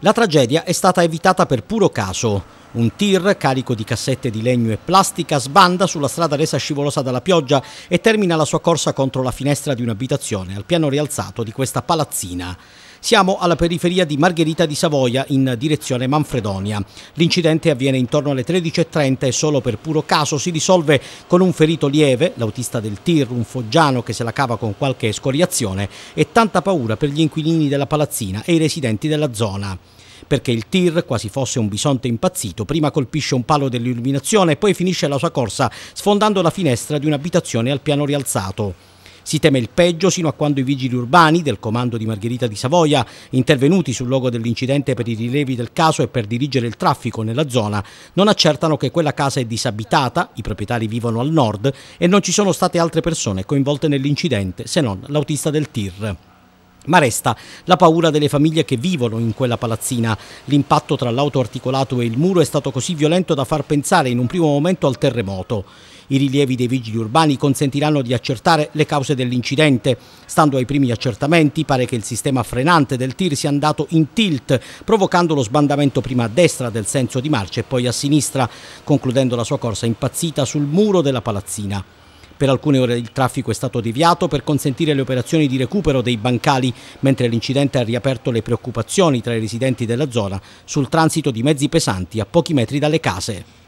La tragedia è stata evitata per puro caso. Un tir carico di cassette di legno e plastica sbanda sulla strada resa scivolosa dalla pioggia e termina la sua corsa contro la finestra di un'abitazione al piano rialzato di questa palazzina. Siamo alla periferia di Margherita di Savoia in direzione Manfredonia. L'incidente avviene intorno alle 13.30 e solo per puro caso si risolve con un ferito lieve, l'autista del tir, un foggiano che se la cava con qualche scoriazione e tanta paura per gli inquilini della palazzina e i residenti della zona perché il tir, quasi fosse un bisonte impazzito, prima colpisce un palo dell'illuminazione e poi finisce la sua corsa sfondando la finestra di un'abitazione al piano rialzato. Si teme il peggio sino a quando i vigili urbani del comando di Margherita di Savoia, intervenuti sul luogo dell'incidente per i rilevi del caso e per dirigere il traffico nella zona, non accertano che quella casa è disabitata, i proprietari vivono al nord e non ci sono state altre persone coinvolte nell'incidente se non l'autista del TIR. Ma resta la paura delle famiglie che vivono in quella palazzina. L'impatto tra l'auto articolato e il muro è stato così violento da far pensare in un primo momento al terremoto. I rilievi dei vigili urbani consentiranno di accertare le cause dell'incidente. Stando ai primi accertamenti, pare che il sistema frenante del tir sia andato in tilt, provocando lo sbandamento prima a destra del senso di marcia e poi a sinistra, concludendo la sua corsa impazzita sul muro della palazzina. Per alcune ore il traffico è stato deviato per consentire le operazioni di recupero dei bancali, mentre l'incidente ha riaperto le preoccupazioni tra i residenti della zona sul transito di mezzi pesanti a pochi metri dalle case.